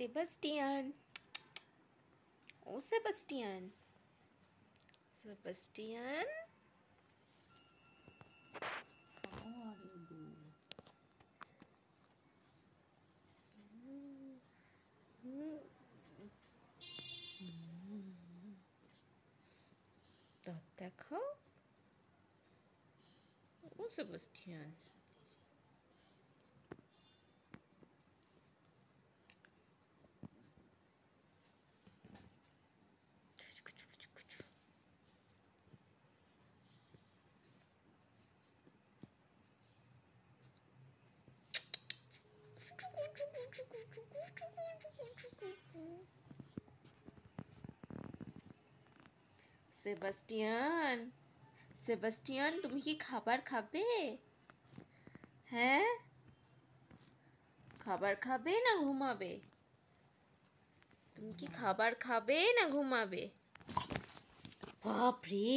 Sebastian. Oh, Sebastian. Sebastian. How are you doing? দাঁত Sebastian Sebastian তুমি কি খাবার খাবে হ্যাঁ খাবার খাবে না ঘুমাবে তুমি কি খাবার খাবে না ঘুমাবে বাপরে